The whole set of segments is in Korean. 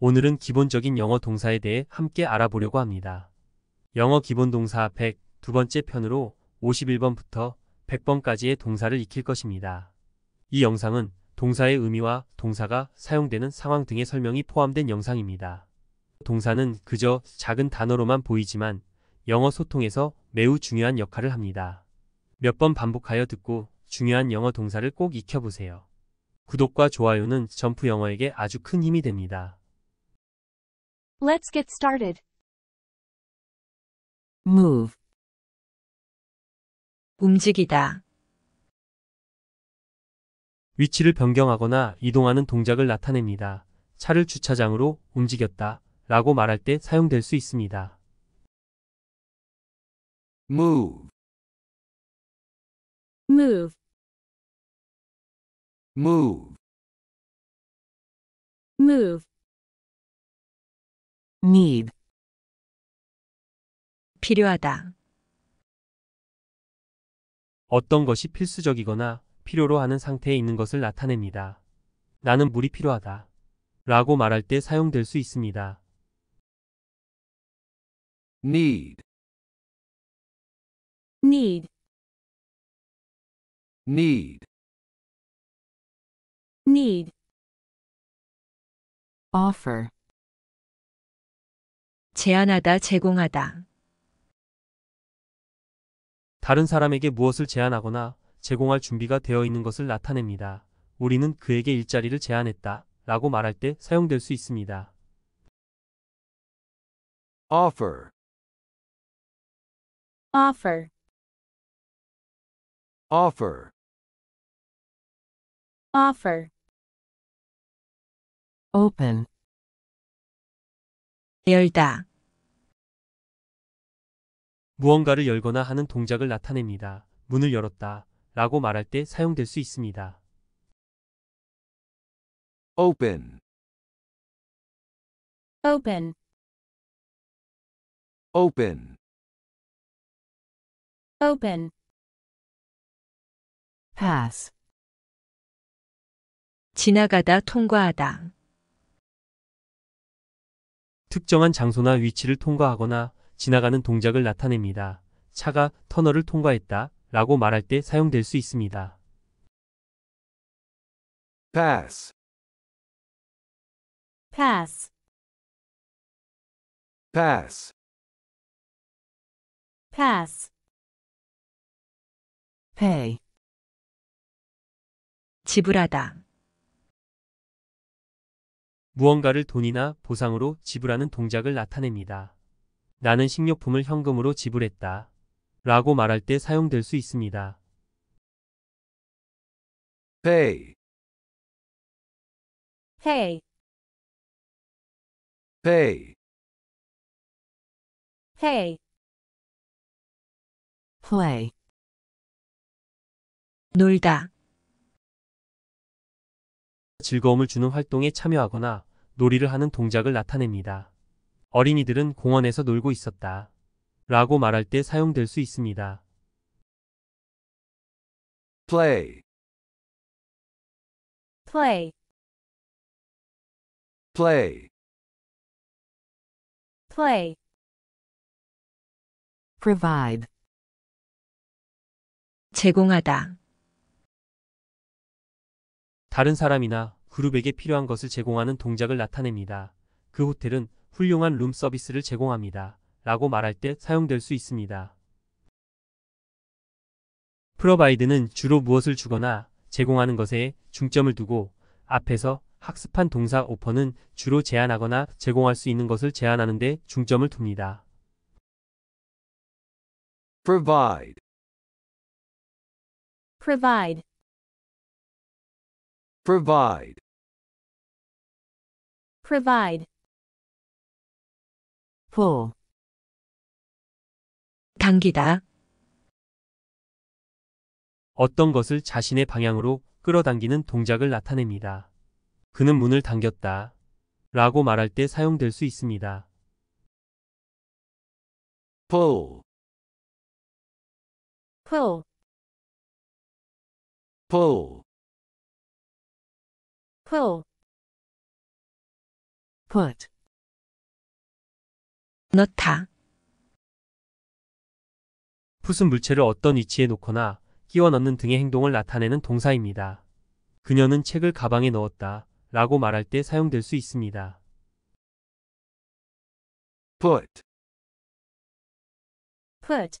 오늘은 기본적인 영어 동사에 대해 함께 알아보려고 합니다. 영어 기본 동사 100, 두 번째 편으로 51번부터 100번까지의 동사를 익힐 것입니다. 이 영상은 동사의 의미와 동사가 사용되는 상황 등의 설명이 포함된 영상입니다. 동사는 그저 작은 단어로만 보이지만 영어 소통에서 매우 중요한 역할을 합니다. 몇 번 반복하여 듣고 중요한 영어 동사를 꼭 익혀보세요. 구독과 좋아요는 점프 영어에게 아주 큰 힘이 됩니다. Let's get started. move 움직이다 위치를 변경하거나 이동하는 동작을 나타냅니다. 차를 주차장으로 움직였다 라고 말할 때 사용될 수 있습니다. move move move move need 필요하다. 어떤 것이 필수적이거나 필요로 하는 상태에 있는 것을 나타냅니다. 나는 물이 필요하다. 라고 말할 때 사용될 수 있습니다. need, need, need, need, offer 제안하다 제공하다. 다른 사람에게 무엇을 제안하거나 제공할 준비가 되어 있는 것을 나타냅니다. 우리는 그에게 일자리를 제안했다 라고 말할 때 사용될 수 있습니다. offer offer offer offer open 열다. 무언가를 열거나 하는 동작을 나타냅니다. 문을 열었다 라고 말할 때 사용될 수 있습니다. open open open open pass 지나가다 통과하다 특정한 장소나 위치를 통과하거나 지나가는 동작을 나타냅니다. 차가 터널을 통과했다 라고 말할 때 사용될 수 있습니다. pass pass pass pass pay 지불하다 무언가를 돈이나 보상으로 지불하는 동작을 나타냅니다. 나는 식료품을 현금으로 지불했다. 라고 말할 때 사용될 수 있습니다. pay pay pay pay play 놀다 즐거움을 주는 활동에 참여하거나 놀이를 하는 동작을 나타냅니다. 어린이들은 공원에서 놀고 있었다. 라고 말할 때 사용될 수 있습니다. play play play play provide 제공하다 다른 사람이나 그룹에게 필요한 것을 제공하는 동작을 나타냅니다. 그 호텔은 훌륭한 룸 서비스를 제공합니다. 라고 말할 때 사용될 수 있습니다. 프로바이드는 주로 무엇을 주거나 제공하는 것에 중점을 두고 앞에서 학습한 동사 오퍼는 주로 제한하거나 제공할 수 있는 것을 제한하는 데 중점을 둡니다. provide provide provide provide pull 당기다 어떤 것을 자신의 방향으로 끌어당기는 동작을 나타냅니다. 그는 문을 당겼다 라고 말할 때 사용될 수 있습니다. pull pull pull pull put 넣다 풋은 물체를 어떤 위치에 놓거나 끼워 넣는 등의 행동을 나타내는 동사입니다. 그녀는 책을 가방에 넣었다 라고 말할 때 사용될 수 있습니다. put put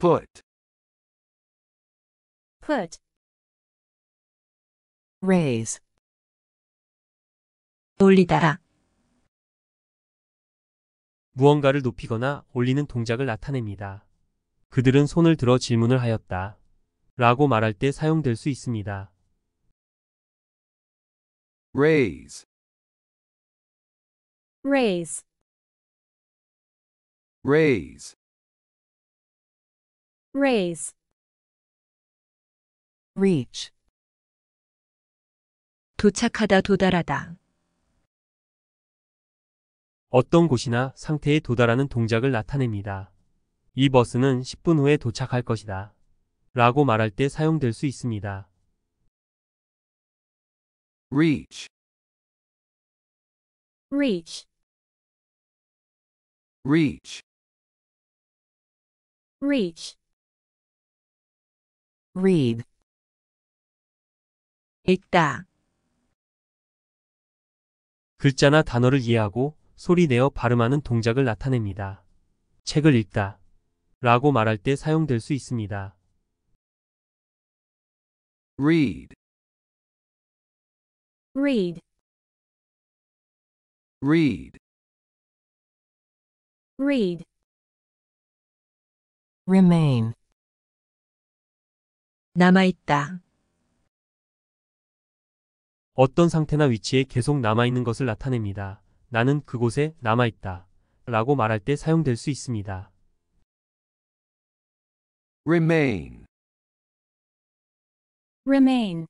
put put raise 올리다 무언가를 높이거나 올리는 동작을 나타냅니다. 그들은 손을 들어 질문을 하였다. 라고 말할 때 사용될 수 있습니다. raise raise raise raise reach 도착하다 도달하다 어떤 곳이나 상태에 도달하는 동작을 나타냅니다. 이 버스는 10분 후에 도착할 것이다. 라고 말할 때 사용될 수 있습니다. reach reach reach reach read 읽다 글자나 단어를 이해하고 소리내어 발음하는 동작을 나타냅니다. 책을 읽다 라고 말할 때 사용될 수 있습니다. read read read read remain 남아있다 어떤 상태나 위치에 계속 남아있는 것을 나타냅니다. 나는 그곳에 남아있다. 라고 말할 때 사용될 수 있습니다. remain remain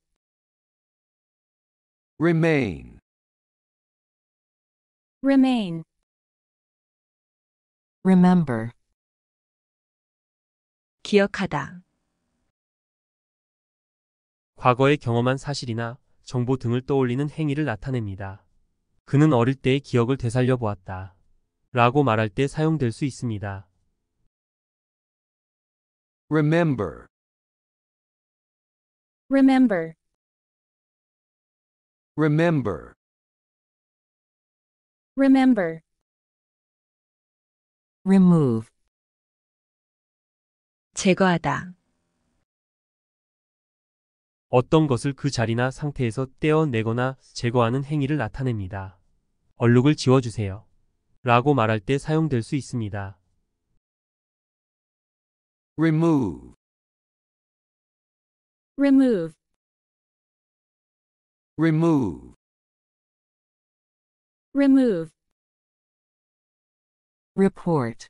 remain remain remember 기억하다 과거에 경험한 사실이나 정보 등을 떠올리는 행위를 나타냅니다. 그는 어릴 때의 기억을 되살려 보았다. 라고 말할 때 사용될 수 있습니다. remember remember remember remember remove 제거하다 어떤 것을 그 자리나 상태에서 떼어내거나 제거하는 행위를 나타냅니다. 얼룩을 지워주세요. 라고 말할 때 사용될 수 있습니다. remove remove remove remove report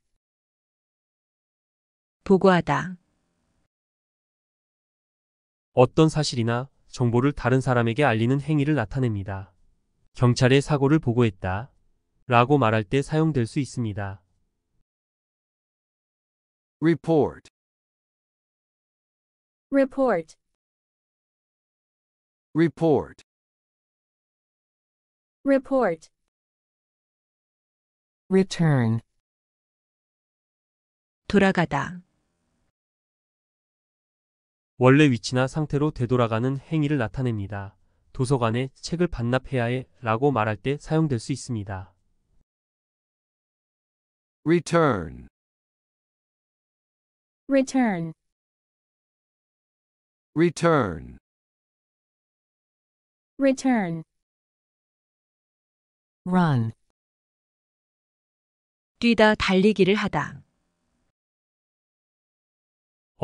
보고하다 어떤 사실이나 정보를 다른 사람에게 알리는 행위를 나타냅니다. 경찰에 사고를 보고했다. 라고 말할 때 사용될 수 있습니다. report report report report return 돌아가다 원래 위치나 상태로 되돌아가는 행위를 나타냅니다. 도서관에 책을 반납해야 해 라고 말할 때 사용될 수 있습니다. return return return return run 뛰다 달리기를 하다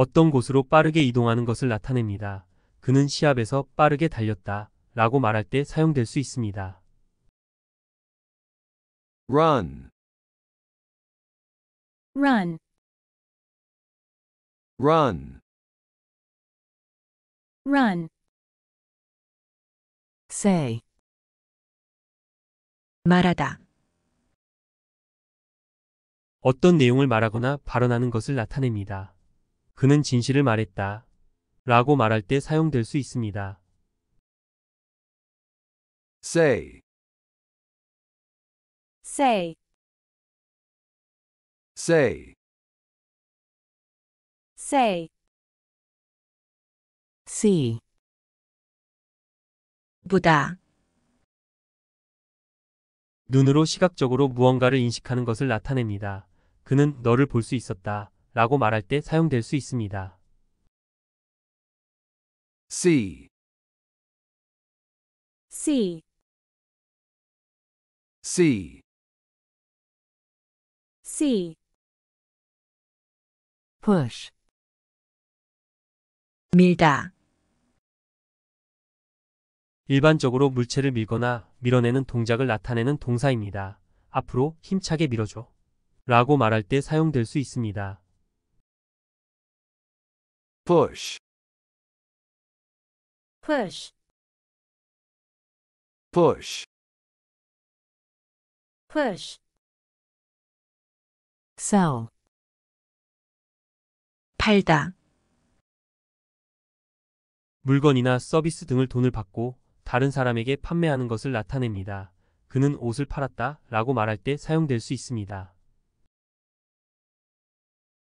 어떤 곳으로 빠르게 이동하는 것을 나타냅니다. 그는 시합에서 빠르게 달렸다 라고 말할 때 사용될 수 있습니다. run run run run say 말하다 어떤 내용을 말하거나 발언하는 것을 나타냅니다. 그는 진실을 말했다. 라고 말할 때 사용될 수 있습니다. say say say say see 보다 눈으로 시각적으로 무언가를 인식하는 것을 나타냅니다. 그는 너를 볼 수 있었다. 라고 말할 때 사용될 수 있습니다. C C C C push 밀다 일반적으로 물체를 밀거나 밀어내는 동작을 나타내는 동사입니다. 앞으로 힘차게 밀어줘 라고 말할 때 사용될 수 있습니다. push push push push sell 팔다 물건이나 서비스 등을 돈을 받고 다른 사람에게 판매하는 것을 나타냅니다. 그는 옷을 팔았다 라고 말할 때 사용될 수 있습니다.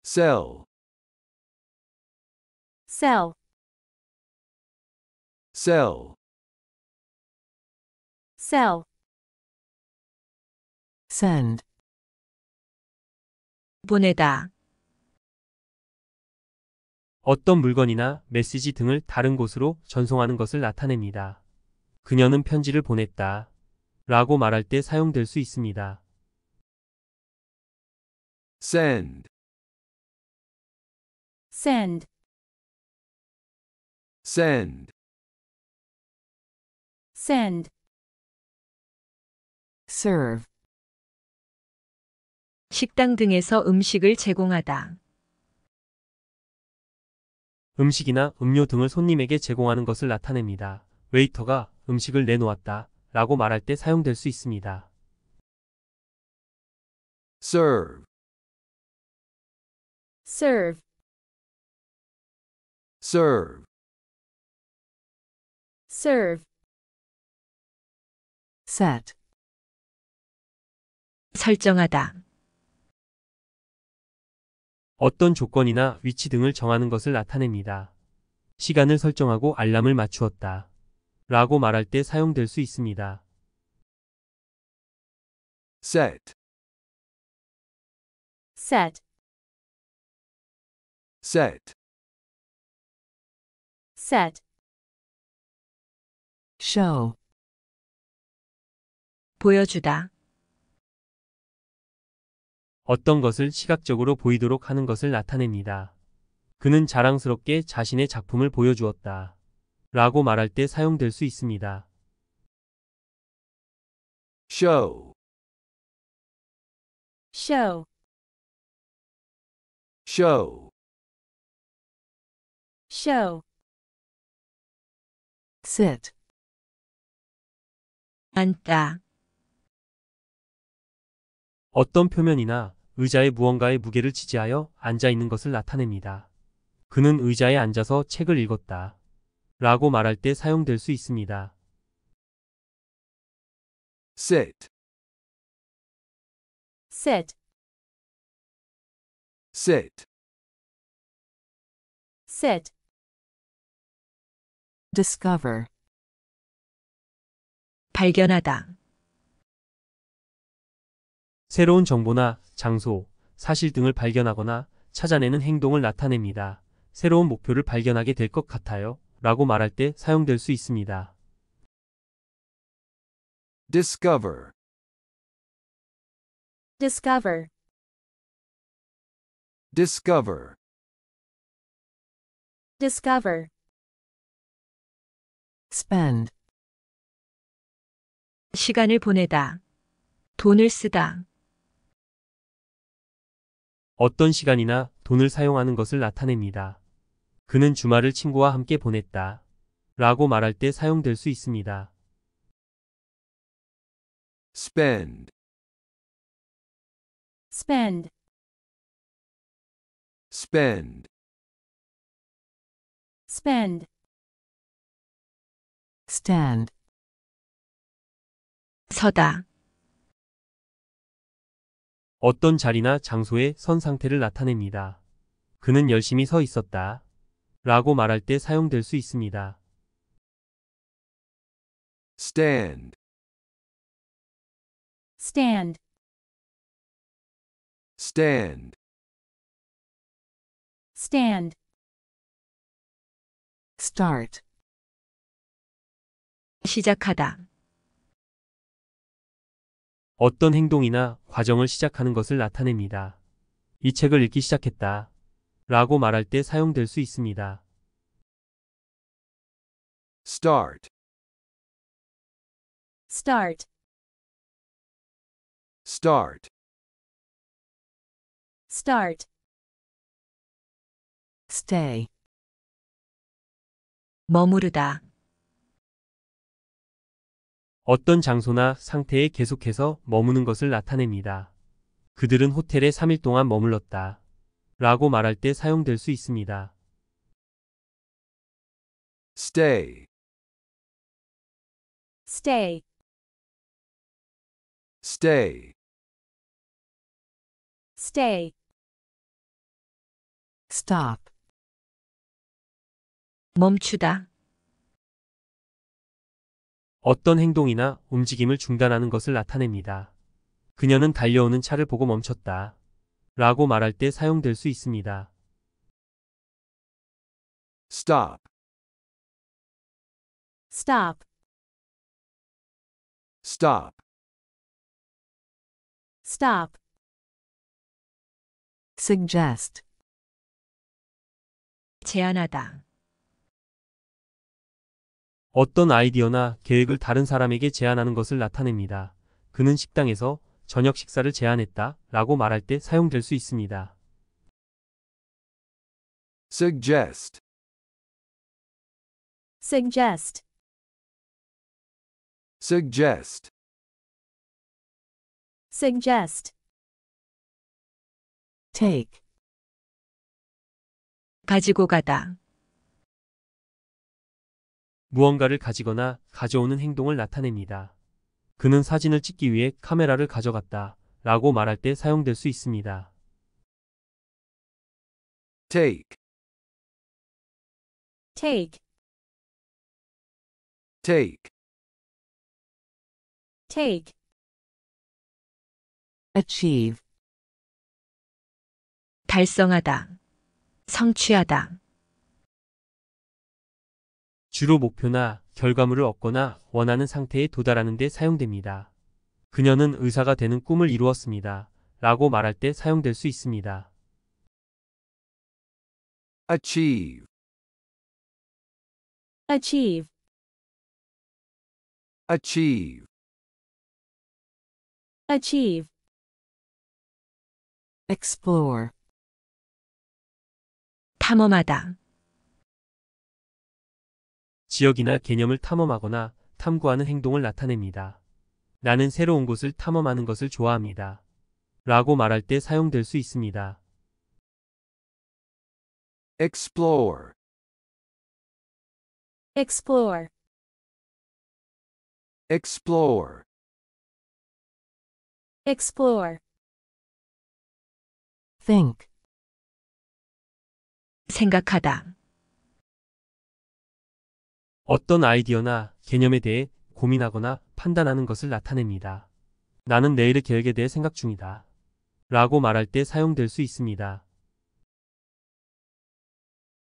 sell sell sell sell send 보내다 어떤 물건이나 메시지 등을 다른 곳으로 전송하는 것을 나타냅니다. 그녀는 편지를 보냈다. 라고 말할 때 사용될 수 있습니다. send send send send serve 식당 등에서 음식을 제공하다 음식이나 음료 등을 손님에게 제공하는 것을 나타냅니다. 웨이터가 음식을 내놓았다 라고 말할 때 사용될 수 있습니다. serve serve serve serve set 설정하다 어떤 조건이나 위치 등을 정하는 것을 나타냅니다. 시간을 설정하고 알람을 맞추었다. 라고 말할 때 사용될 수 있습니다. set set set set show 보여주다 어떤 것을 시각적으로 보이도록 하는 것을 나타냅니다. 그는 자랑스럽게 자신의 작품을 보여주었다. 라고 말할 때 사용될 수 있습니다. show show show show sit 앉다. 어떤 표면이나 의자의 무언가의 무게를 지지하여 앉아 있는 것을 나타냅니다. 그는 의자에 앉아서 책을 읽었다. 라고 말할 때 사용될 수 있습니다. sit sit sit sit discover 발견하다. 새로운 정보나 장소, 사실 등을 발견하거나 찾아내는 행동을 나타냅니다. 새로운 목표를 발견하게 될 것 같아요. 라고 말할 때 사용될 수 있습니다. discover discover discover discover spend 시간을 보내다. 돈을 쓰다. 어떤 시간이나 돈을 사용하는 것을 나타냅니다. 그는 주말을 친구와 함께 보냈다. 라고 말할 때 사용될 수 있습니다. spend, spend, spend, spend, stand, 서다. 어떤 자리나 장소에 선 상태를 나타냅니다. 그는 열심히 서 있었다. 라고 말할 때 사용될 수 있습니다. stand, stand, stand, stand. start, 시작하다. 어떤 행동이나 과정을 시작하는 것을 나타냅니다. 이 책을 읽기 시작했다. 라고 말할 때 사용될 수 있습니다. start start start start stay 머무르다 어떤 장소나 상태에 계속해서 머무는 것을 나타냅니다. 그들은 호텔에 3일 동안 머물렀다. 라고 말할 때 사용될 수 있습니다. stay stay stay stay stop 멈추다 어떤 행동이나 움직임을 중단하는 것을 나타냅니다. 그녀는 달려오는 차를 보고 멈췄다. 라고 말할 때 사용될 수 있습니다. stop stop stop stop suggest 제안하다 어떤 아이디어나 계획을 다른 사람에게 제안하는 것을 나타냅니다. 그는 식당에서 저녁 식사를 제안했다 라고 말할 때 사용될 수 있습니다. suggest suggest suggest suggest take 가지고 가다 무언가를 가지거나 가져오는 행동을 나타냅니다. 그는 사진을 찍기 위해 카메라를 가져갔다 라고 말할 때 사용될 수 있습니다. take take take take achieve 달성하다 성취하다 주로 목표나 결과물을 얻거나 원하는 상태에 도달하는 데 사용됩니다. 그녀는 의사가 되는 꿈을 이루었습니다. 라고 말할 때 사용될 수 있습니다. achieve achieve achieve achieve explore 탐험하다 지역이나 개념을 탐험하거나 탐구하는 행동을 나타냅니다. 나는 새로운 곳을 탐험하는 것을 좋아합니다. 라고 말할 때 사용될 수 있습니다. explore explore explore explore think 생각하다 어떤 아이디어나 개념에 대해 고민하거나 판단하는 것을 나타냅니다. 나는 내일의 계획에 대해 생각 중이다. 라고 말할 때 사용될 수 있습니다.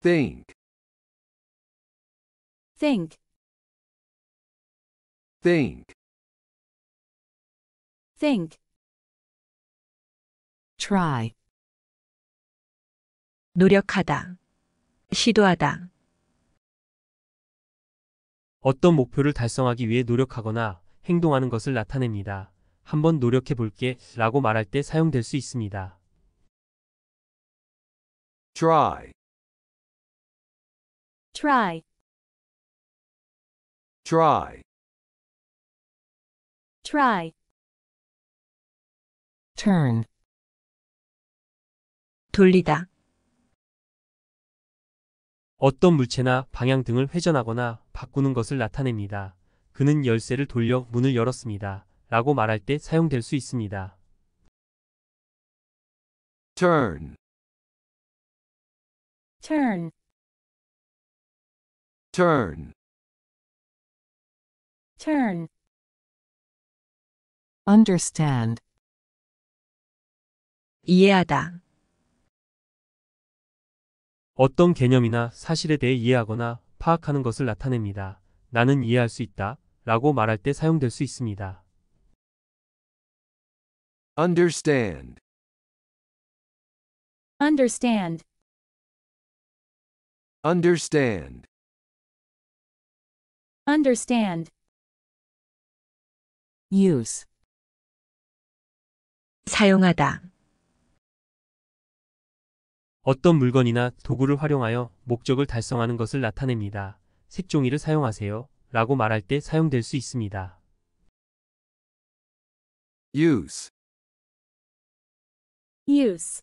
think think think think try 노력하다 시도하다 어떤 목표를 달성하기 위해 노력하거나 행동하는 것을 나타냅니다. 한번 노력해 볼게 라고 말할 때 사용될 수 있습니다. try try try try turn 돌리다 어떤 물체나 방향 등을 회전하거나 바꾸는 것을 나타냅니다. 그는 열쇠를 돌려 문을 열었습니다. 라고 말할 때 사용될 수 있습니다. turn turn turn turn understand 이해하다 어떤 개념이나 사실에 대해 이해하거나 파악하는 것을 나타냅니다. 나는 이해할 수 있다 라고 말할 때 사용될 수 있습니다. understand understand understand understand use 사용하다 어떤 물건이나 도구를 활용하여 목적을 달성하는 것을 나타냅니다. 색종이를 사용하세요 라고 말할 때 사용될 수 있습니다. use use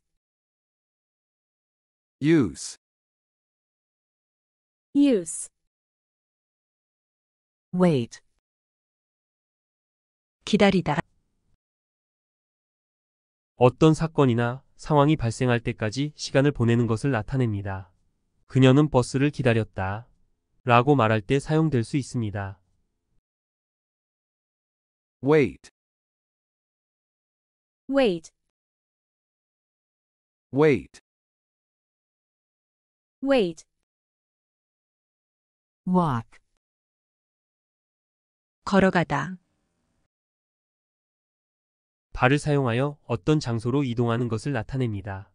use use wait 기다리다 어떤 사건이나 상황이 발생할 때까지 시간을 보내는 것을 나타냅니다. 그녀는 버스를 기다렸다. 라고 말할 때 사용될 수 있습니다. wait wait wait wait walk 걸어가다 발을 사용하여 어떤 장소로 이동하는 것을 나타냅니다.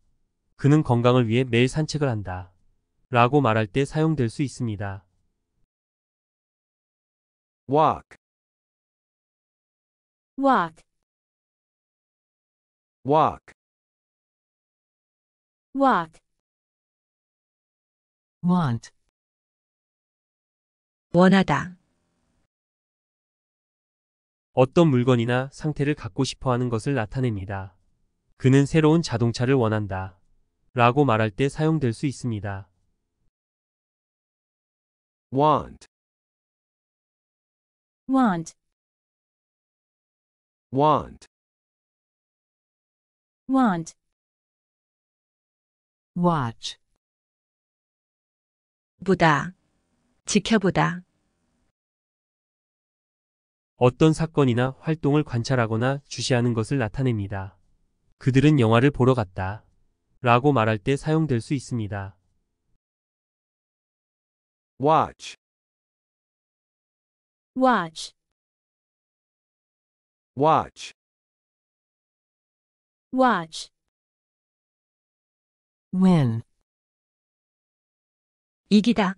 그는 건강을 위해 매일 산책을 한다. 라고 말할 때 사용될 수 있습니다. walk walk walk walk want 원하다 어떤 물건이나 상태를 갖고 싶어 하는 것을 나타냅니다. 그는 새로운 자동차를 원한다. 라고 말할 때 사용될 수 있습니다. want, want, want, want, watch, 보다, 지켜보다. 어떤 사건이나 활동을 관찰하거나 주시하는 것을 나타냅니다. 그들은 영화를 보러 갔다. 라고 말할 때 사용될 수 있습니다. watch watch watch watch win 이기다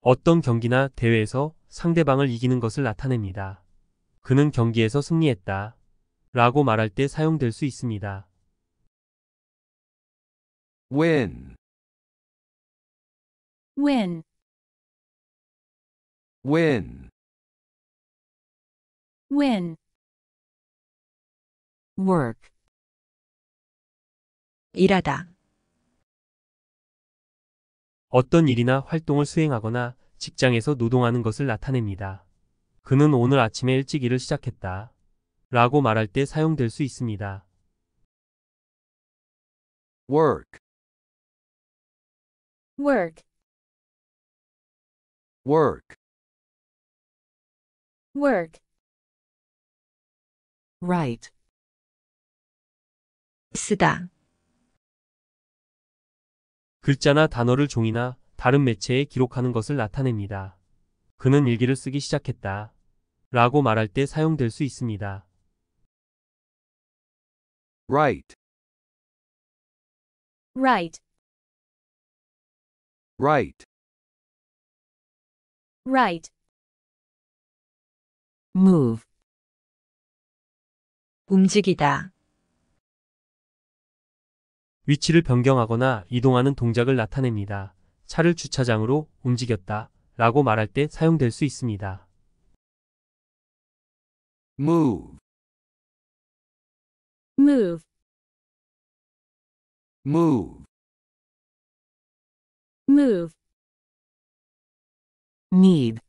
어떤 경기나 대회에서 상대방을 이기는 것을 나타냅니다. 그는 경기에서 승리했다. 라고 말할 때 사용될 수 있습니다. win win win win work 일하다 어떤 일이나 활동을 수행하거나 직장에서 노동하는 것을 나타냅니다. 그는 오늘 아침에 일찍 일을 시작했다. 라고 말할 때 사용될 수 있습니다. work work work work r i g h 쓰다 글자나 단어를 종이나 다른 매체에 기록하는 것을 나타냅니다. 그는 일기를 쓰기 시작했다. 라고 말할 때 사용될 수 있습니다. Right. Right. Right. Right. Move. 움직이다. 위치를 변경하거나 이동하는 동작을 나타냅니다. 차를 주차장으로 움직였다 라고 말할 때 사용될 수 있습니다. move move move move need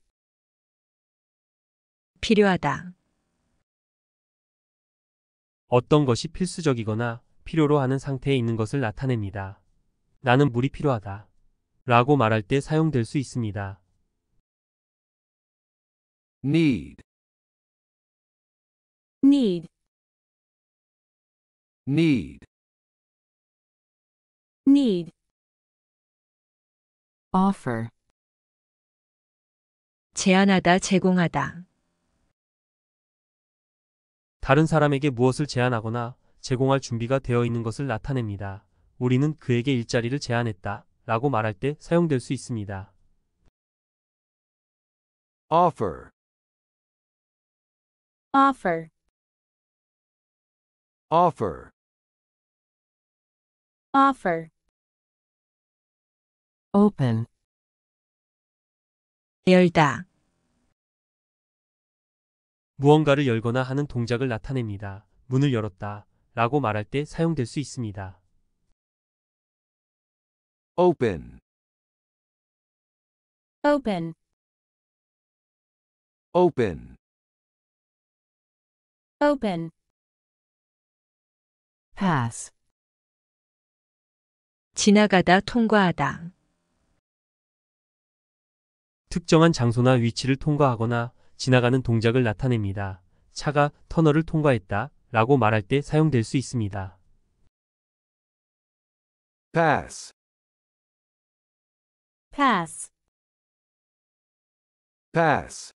필요하다 어떤 것이 필수적이거나 필요로 하는 상태에 있는 것을 나타냅니다. 나는 물이 필요하다. 라고 말할 때 사용될 수 있습니다. need need need need offer 제안하다 제공하다 다른 사람에게 무엇을 제안하거나 제공할 준비가 되어 있는 것을 나타냅니다. 우리는 그에게 일자리를 제안했다. 라고 말할 때 사용될 수 있습니다. offer offer offer offer open 열다 무언가를 열거나 하는 동작을 나타냅니다. 문을 열었다 라고 말할 때 사용될 수 있습니다. open open open open pass 지나가다 통과하다 특정한 장소나 위치를 통과하거나 지나가는 동작을 나타냅니다. 차가 터널을 통과했다 라고 말할 때 사용될 수 있습니다. pass pass pass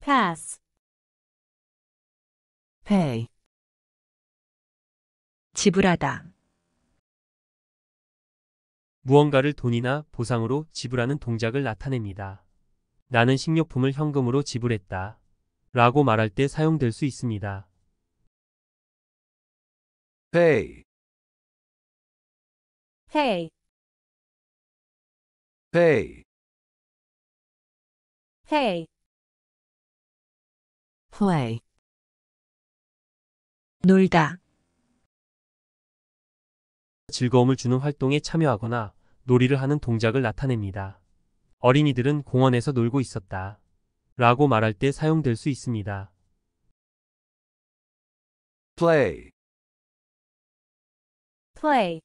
pass pay 지불하다 무언가를 돈이나 보상으로 지불하는 동작을 나타냅니다. 나는 식료품을 현금으로 지불했다. 라고 말할 때 사용될 수 있습니다. pay pay pay pay play 놀다 즐거움을 주는 활동에 참여하거나 놀이를 하는 동작을 나타냅니다. 어린이들은 공원에서 놀고 있었다. 라고 말할 때 사용될 수 있습니다. play play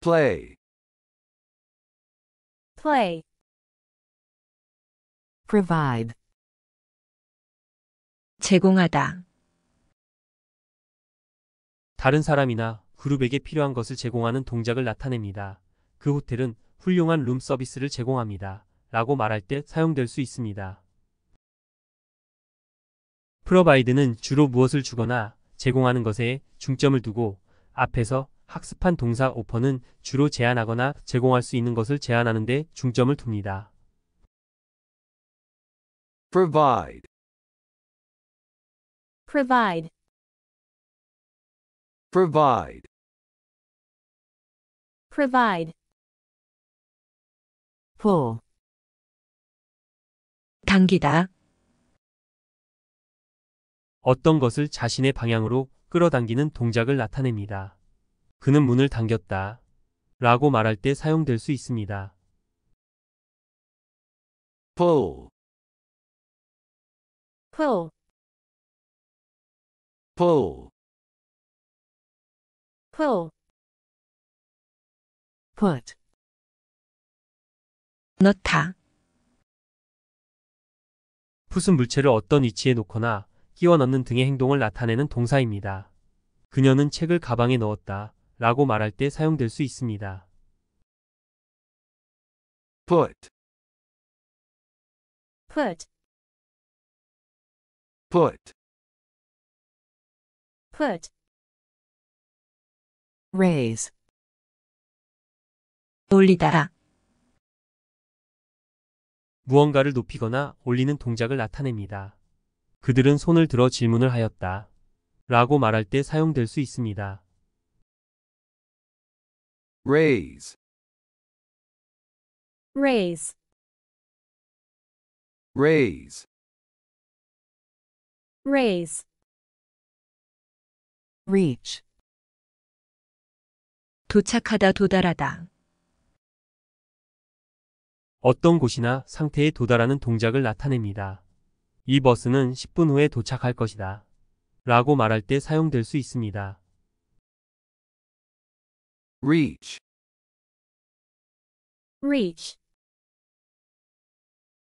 play play provide 제공하다 다른 사람이나 그룹에게 필요한 것을 제공하는 동작을 나타냅니다. 그 호텔은 훌륭한 룸 서비스를 제공합니다. 라고 말할 때 사용될 수 있습니다. 프로바이드는 주로 무엇을 주거나 제공하는 것에 중점을 두고 앞에서 학습한 동사 오퍼는 주로 제안하거나 제공할 수 있는 것을 제안하는 데 중점을 둡니다. provide provide provide provide pull 당기다 어떤 것을 자신의 방향으로 끌어당기는 동작을 나타냅니다. 그는 문을 당겼다. 라고 말할 때 사용될 수 있습니다. pull, pull, pull, pull, put, 넣다, 풋은 물체를 어떤 위치에 놓거나 끼워 넣는 등의 행동을 나타내는 동사입니다. 그녀는 책을 가방에 넣었다. 라고 말할 때 사용될 수 있습니다. put put put put raise 올리다 무언가를 높이거나 올리는 동작을 나타냅니다. 그들은 손을 들어 질문을 하였다. 라고 말할 때 사용될 수 있습니다. raise raise raise raise reach 도착하다 도달하다 어떤 곳이나 상태에 도달하는 동작을 나타냅니다. 이 버스는 10분 후에 도착할 것이다. 라고 말할 때 사용될 수 있습니다. reach reach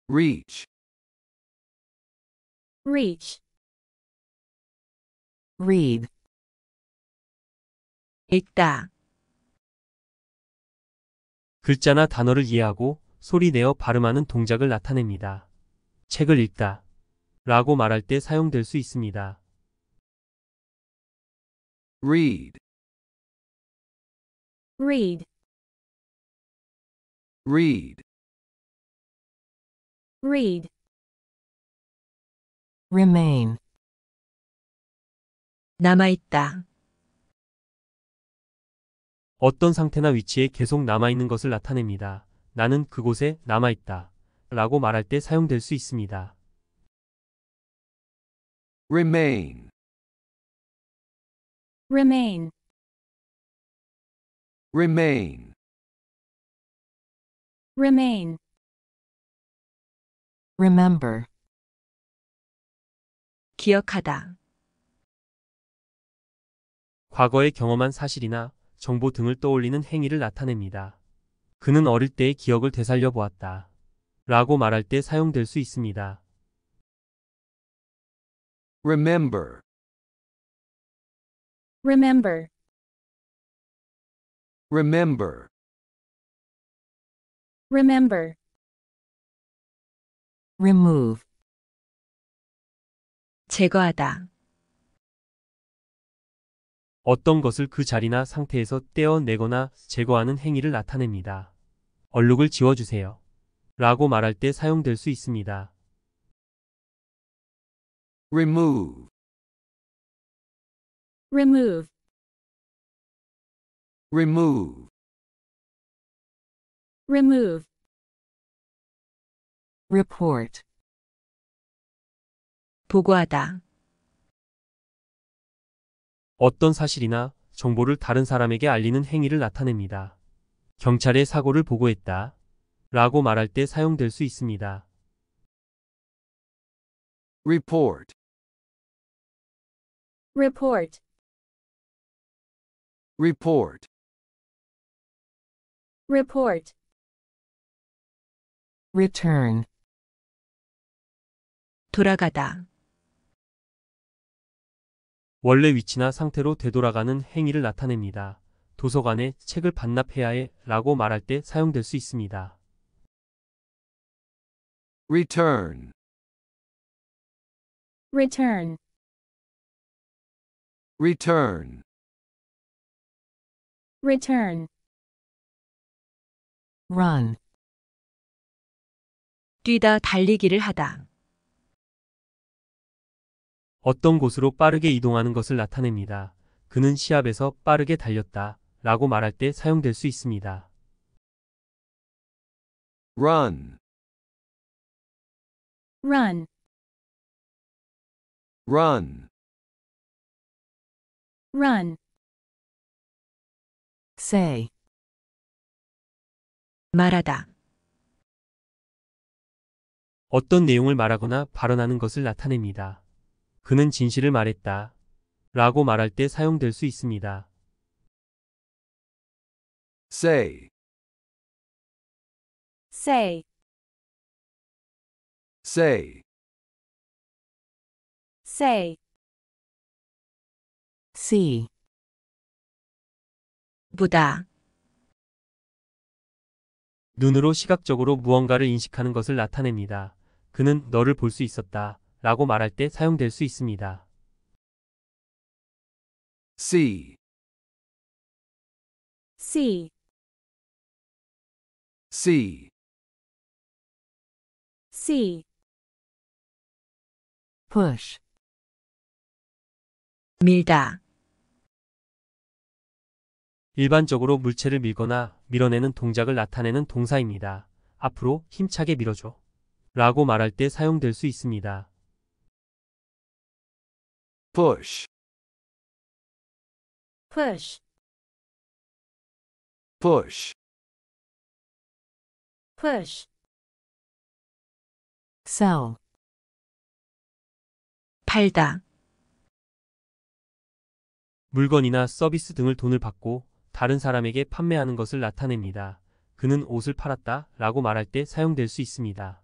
reach reach read 읽다 글자나 단어를 이해하고 소리 내어 발음하는 동작을 나타냅니다. 책을 읽다 라고 말할 때 사용될 수 있습니다. read read read read remain 남아있다 어떤 상태나 위치에 계속 남아있는 것을 나타냅니다. 나는 그곳에 남아있다 라고 말할 때 사용될 수 있습니다. remain remain remain remain remember 기억하다 과거에 경험한 사실이나 정보 등을 떠올리는 행위를 나타냅니다. 그는 어릴 때의 기억을 되살려 보았다. 라고 말할 때 사용될 수 있습니다. remember remember remember remember remove 제거하다 어떤 것을 그 자리나 상태에서 떼어내거나 제거하는 행위를 나타냅니다. 얼룩을 지워주세요. 라고 말할 때 사용될 수 있습니다. remove remove remove remove report 보고하다 어떤 사실이나 정보를 다른 사람에게 알리는 행위를 나타냅니다. 경찰의 사고를 보고했다. 라고 말할 때 사용될 수 있습니다. report report report report return 돌아가다 원래 위치나 상태로 되돌아가는 행위를 나타냅니다. 도서관에 책을 반납해야 해 라고 말할 때 사용될 수 있습니다. return return return return run 뛰다 달리기를 하다 어떤 곳으로 빠르게 이동하는 것을 나타냅니다. 그는 시합에서 빠르게 달렸다 라고 말할 때 사용될 수 있습니다. run run run run say 말하다. 어떤 내용을 말하거나 발언하는 것을 나타냅니다. 그는 진실을 말했다. 라고 말할 때 사용될 수 있습니다. say, say, say, say, see, 보다. 눈으로 시각적으로 무언가를 인식하는 것을 나타냅니다. 그는 너를 볼 수 있었다. 라고 말할 때 사용될 수 있습니다. C C C C push 밀다 일반적으로 물체를 밀거나 밀어내는 동작을 나타내는 동사입니다. 앞으로 힘차게 밀어줘 라고 말할 때 사용될 수 있습니다. push push push push sell 팔다 물건이나 서비스 등을 돈을 받고 다른 사람에게 판매하는 것을 나타냅니다. 그는 옷을 팔았다 라고 말할 때 사용될 수 있습니다.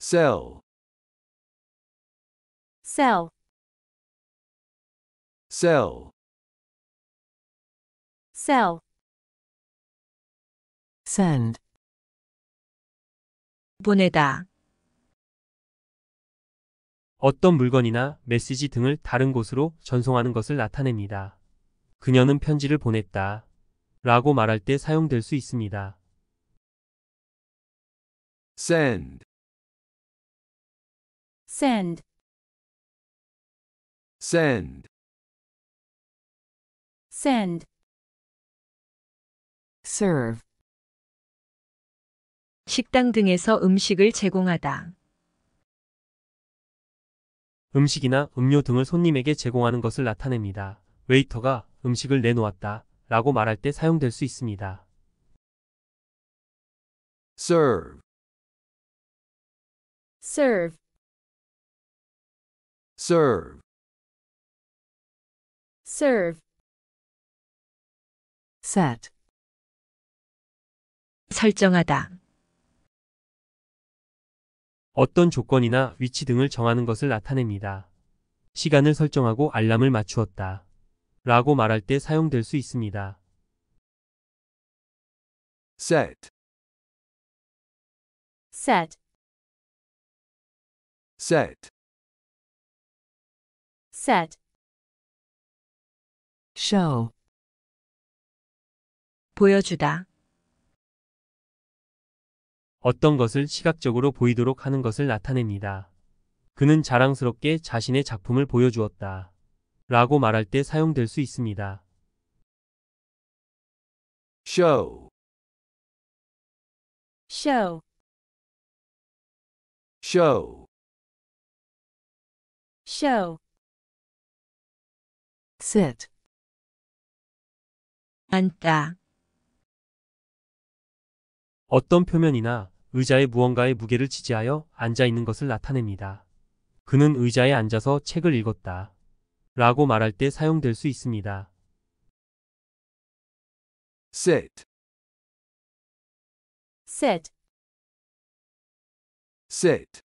sell sell sell sell send 보내다 어떤 물건이나 메시지 등을 다른 곳으로 전송하는 것을 나타냅니다. 그녀는 편지를 보냈다. 라고 말할 때 사용될 수 있습니다. send send send send serve 식당 등에서 음식을 제공하다. 음식이나 음료 등을 손님에게 제공하는 것을 나타냅니다. 웨이터가 음식을 내놓았다 라고 말할 때 사용될 수 있습니다. serve serve serve serve set 설정하다 어떤 조건이나 위치 등을 정하는 것을 나타냅니다. 시간을 설정하고 알람을 맞추었다. 라고 말할 때 사용될 수 있습니다. set set set set show 보여주다 어떤 것을 시각적으로 보이도록 하는 것을 나타냅니다. 그는 자랑스럽게 자신의 작품을 보여주었다. 라고 말할 때 사용될 수 있습니다. show show show show sit 앉다 어떤 표면이나 의자의 무언가의 무게를 지지하여 앉아 있는 것을 나타냅니다. 그는 의자에 앉아서 책을 읽었다. 라고 말할 때 사용될 수 있습니다. sit sit sit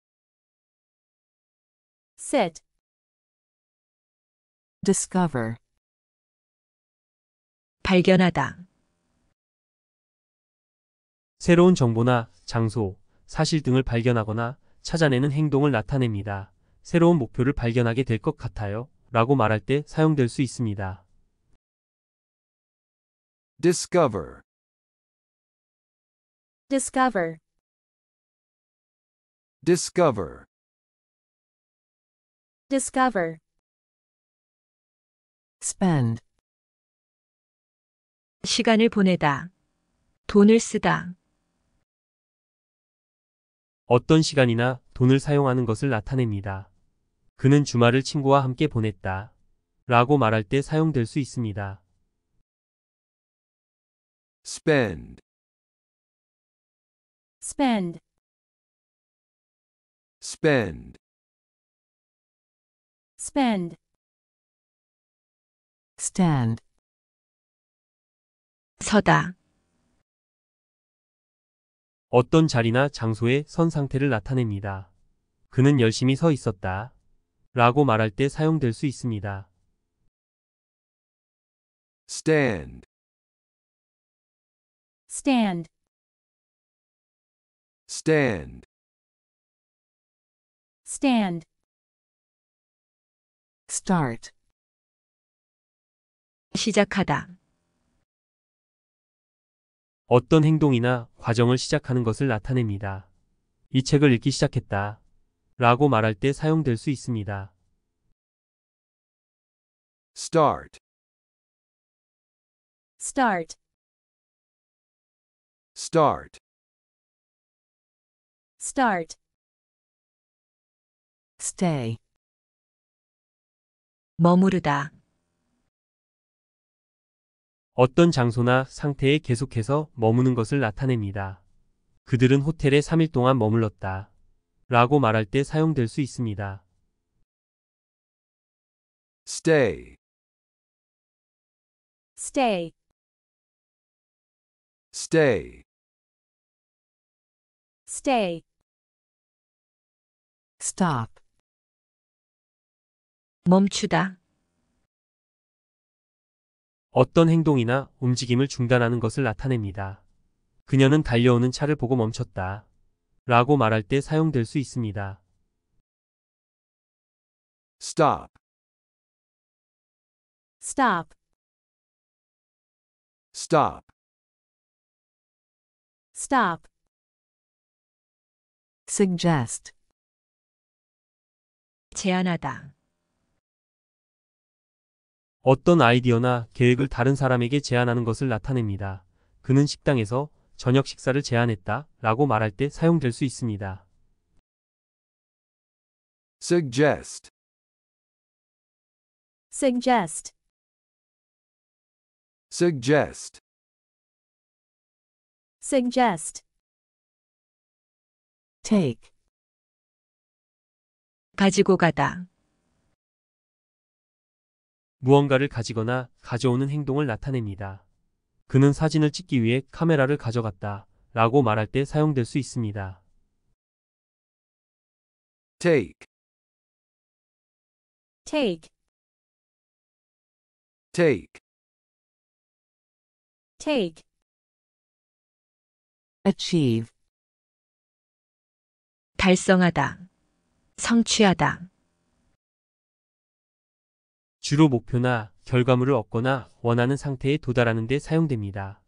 sit discover 발견하다 새로운 정보나 장소, 사실 등을 발견하거나 찾아내는 행동을 나타냅니다. 새로운 목표를 발견하게 될 것 같아요. 라고 말할 때 사용될 수 있습니다. discover discover discover discover spend 시간을 보내다 돈을 쓰다 어떤 시간이나 돈을 사용하는 것을 나타냅니다. 그는 주말을 친구와 함께 보냈다. 라고 말할 때 사용될 수 있습니다. spend spend spend spend stand 서다 어떤 자리나 장소의 선 상태를 나타냅니다. 그는 열심히 서 있었다. 라고 말할 때 사용될 수 있습니다. stand stand stand stand start 시작하다 어떤 행동이나 과정을 시작하는 것을 나타냅니다. 이 책을 읽기 시작했다. 라고 말할 때 사용될 수 있습니다. start start start start stay 머무르다 어떤 장소나 상태에 계속해서 머무는 것을 나타냅니다. 그들은 호텔에 3일 동안 머물렀다. 라고 말할 때 사용될 수 있습니다. stay, stay, stay, stay, stop. 멈추다, 어떤 행동이나 움직임을 중단하는 것을 나타냅니다. 그녀는 달려오는 차를 보고 멈췄다. 라고 말할 때 사용될 수 있습니다. stop, stop, stop, stop. suggest, 제안하다, 어떤 아이디어나 계획을 다른 사람에게 제안하는 것을 나타냅니다. 그는 식당에서 저녁 식사를 제안했다 라고 말할 때 사용될 수 있습니다. suggest suggest suggest suggest take 가지고 가다 무언가를 가지거나 가져오는 행동을 나타냅니다. 그는 사진을 찍기 위해 카메라를 가져갔다 라고 말할 때 사용될 수 있습니다. take take take take achieve 달성하다 성취하다 주로 목표나 결과물을 얻거나 원하는 상태에 도달하는 데 사용됩니다.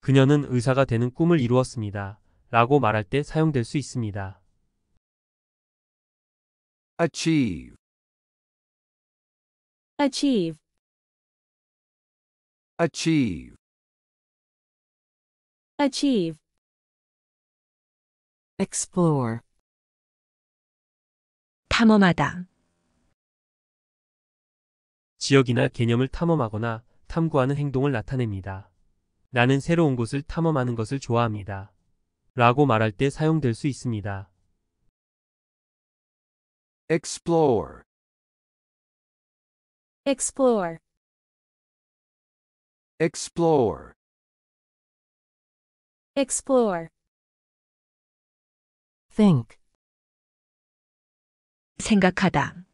그녀는 의사가 되는 꿈을 이루었습니다. 라고 말할 때 사용될 수 있습니다. achieve achieve achieve achieve explore 탐험하다 지역이나 개념을 탐험하거나 탐구하는 행동을 나타냅니다. 나는 새로운 곳을 탐험하는 것을 좋아합니다. 라고 말할 때 사용될 수 있습니다. explore explore explore explore think 생각하다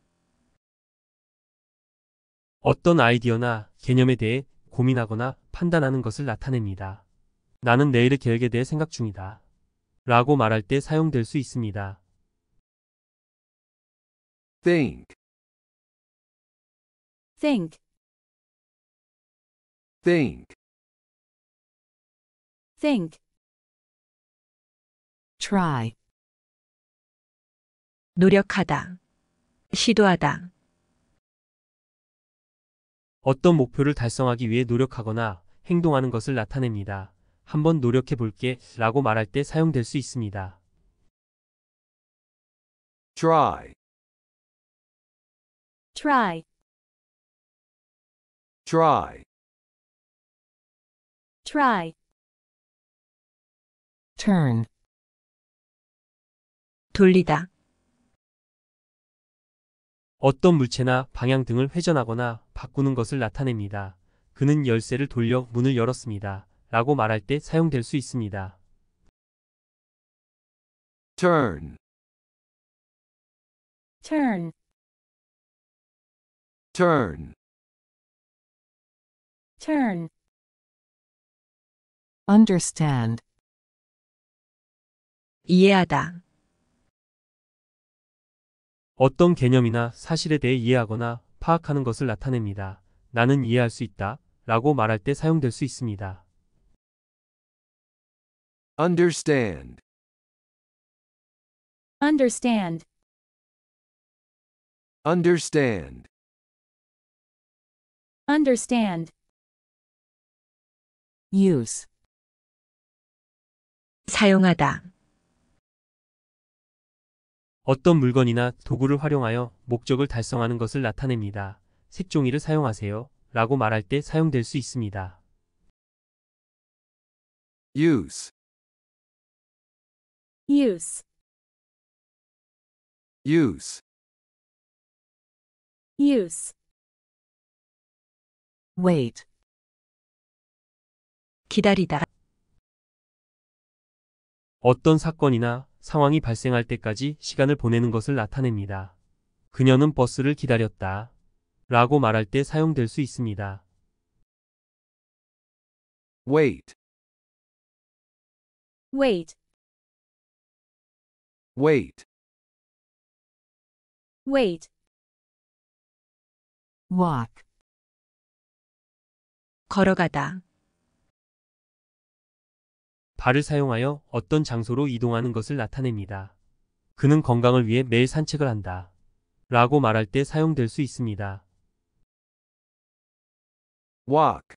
어떤 아이디어나 개념에 대해 고민하거나 판단하는 것을 나타냅니다. 나는 내일의 계획에 대해 생각 중이다. 라고 말할 때 사용될 수 있습니다. think, think, think, think. try, 노력하다, 시도하다. 어떤 목표를 달성하기 위해 노력하거나 행동하는 것을 나타냅니다. 한번 노력해볼게 라고 말할 때 사용될 수 있습니다. try try try try turn 돌리다 어떤 물체나 방향 등을 회전하거나 바꾸는 것을 나타냅니다. 그는 열쇠를 돌려 문을 열었습니다. 라고 말할 때 사용될 수 있습니다. turn turn turn turn understand 이해하다 어떤 개념이나 사실에 대해 이해하거나 파악하는 것을 나타냅니다. 나는 이해할 수 있다 라고 말할 때 사용될 수 있습니다. understand understand understand understand use 사용하다 어떤 물건이나 도구를 활용하여 목적을 달성하는 것을 나타냅니다. 색종이를 사용하세요 라고 말할 때 사용될 수 있습니다. use use use use wait 기다리다 어떤 사건이나 상황이 발생할 때까지 시간을 보내는 것을 나타냅니다. 그녀는 버스를 기다렸다. 라고 말할 때 사용될 수 있습니다. wait wait wait wait walk 걸어가다 발을 사용하여 어떤 장소로 이동하는 것을 나타냅니다. 그는 건강을 위해 매일 산책을 한다. 라고 말할 때 사용될 수 있습니다. walk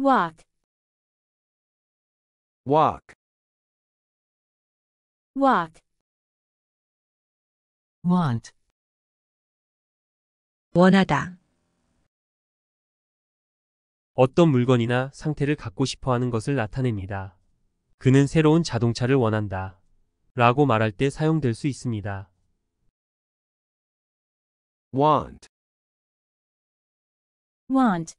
walk walk walk want 원하다 어떤 물건이나 상태를 갖고 싶어 하는 것을 나타냅니다. 그는 새로운 자동차를 원한다. 라고 말할 때 사용될 수 있습니다. want want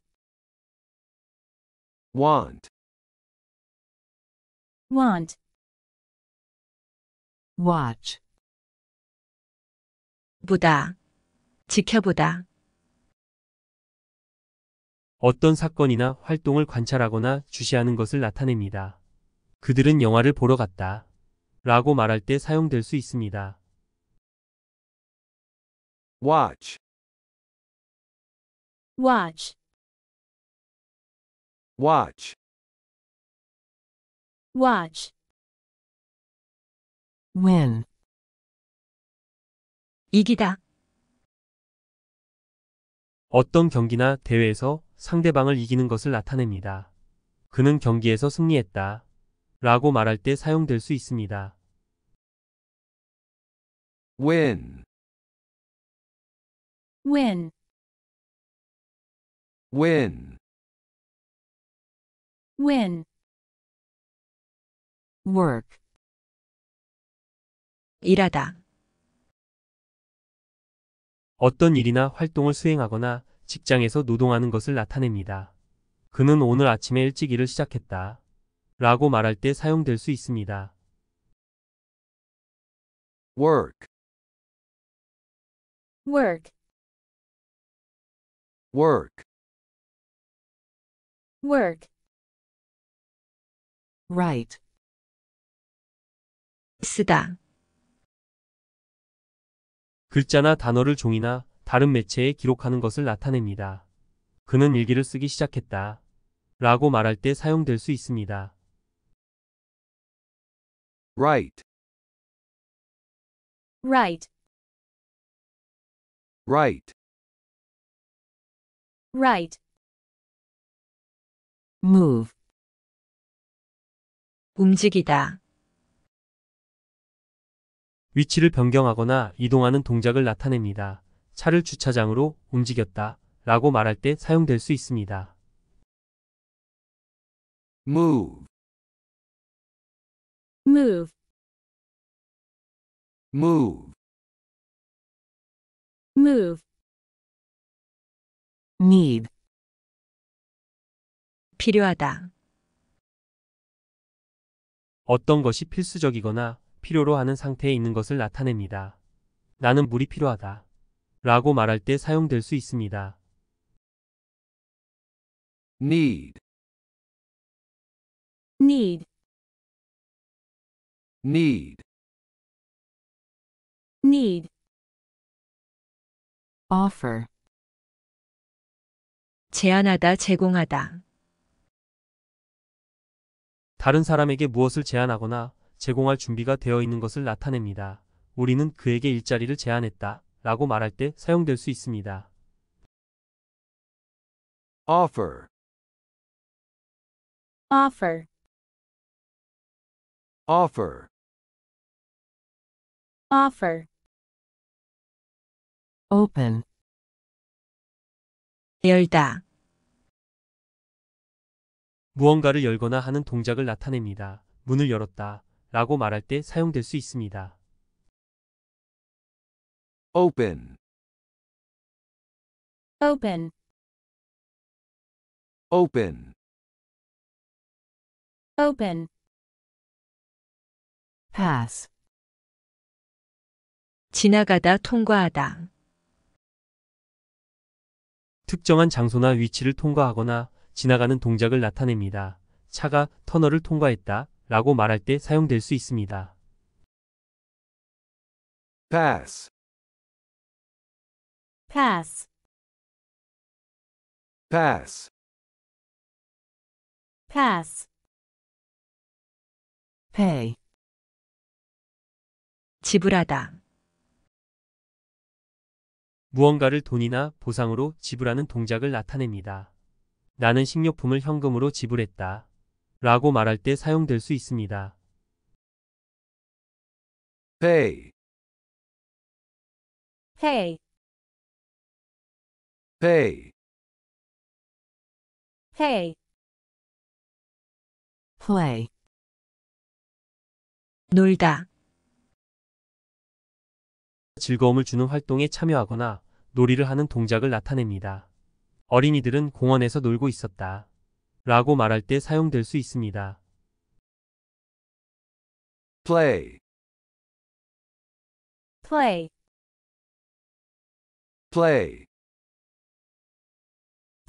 want want watch 보다 지켜보다 어떤 사건이나 활동을 관찰하거나 주시하는 것을 나타냅니다. 그들은 영화를 보러 갔다. 라고 말할 때 사용될 수 있습니다. watch watch watch watch win 이기다 어떤 경기나 대회에서 상대방을 이기는 것을 나타냅니다. 그는 경기에서 승리했다. 라고 말할 때 사용될 수 있습니다. win win win win work 일하다 어떤 일이나 활동을 수행하거나 직장에서 노동하는 것을 나타냅니다. 그는 오늘 아침에 일찍 일을 시작했다. 라고 말할 때 사용될 수 있습니다. work work work work right 쓰다 글자나 단어를 종이나 다른 매체에 기록하는 것을 나타냅니다. 그는 일기를 쓰기 시작했다. 라고 말할 때 사용될 수 있습니다. Right. Right. Right. Right. Move. 움직이다. 위치를 변경하거나 이동하는 동작을 나타냅니다. 차를 주차장으로 움직였다 라고 말할 때 사용될 수 있습니다. move move move move need 필요하다 어떤 것이 필수적이거나 필요로 하는 상태에 있는 것을 나타냅니다. 나는 물이 필요하다. 라고 말할 때 사용될 수 있습니다. need need need need offer 제안하다 제공하다 다른 사람에게 무엇을 제안하거나 제공할 준비가 되어 있는 것을 나타냅니다. 우리는 그에게 일자리를 제안했다. 라고 말할 때 사용될 수 있습니다. offer offer offer offer open 열다 무언가를 열거나 하는 동작을 나타냅니다. 문을 열었다 라고 말할 때 사용될 수 있습니다. open open open open pass 지나가다 통과하다 특정한 장소나 위치를 통과하거나 지나가는 동작을 나타냅니다. 차가 터널을 통과했다 라고 말할 때 사용될 수 있습니다. pass pass pass pass pay 지불하다 무언가를 돈이나 보상으로 지불하는 동작을 나타냅니다. 나는 식료품을 현금으로 지불했다. 라고 말할 때 사용될 수 있습니다. pay pay pay pay play 놀다 즐거움을 주는 활동에 참여하거나 놀이를 하는 동작을 나타냅니다. 어린이들은 공원에서 놀고 있었다. 라고 말할 때 사용될 수 있습니다. play play play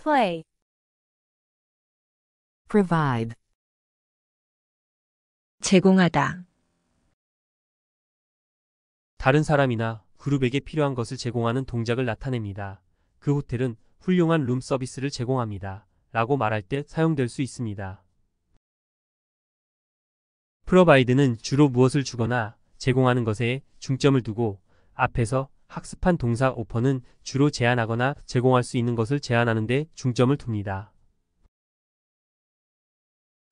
play provide 제공하다 다른 사람이나 그룹에게 필요한 것을 제공하는 동작을 나타냅니다. 그 호텔은 훌륭한 룸 서비스를 제공합니다. 라고 말할 때 사용될 수 있습니다. 프로바이드는 주로 무엇을 주거나 제공하는 것에 중점을 두고 앞에서 학습한 동사 오퍼는 주로 제안하거나 제공할 수 있는 것을 제안하는 데 중점을 둡니다.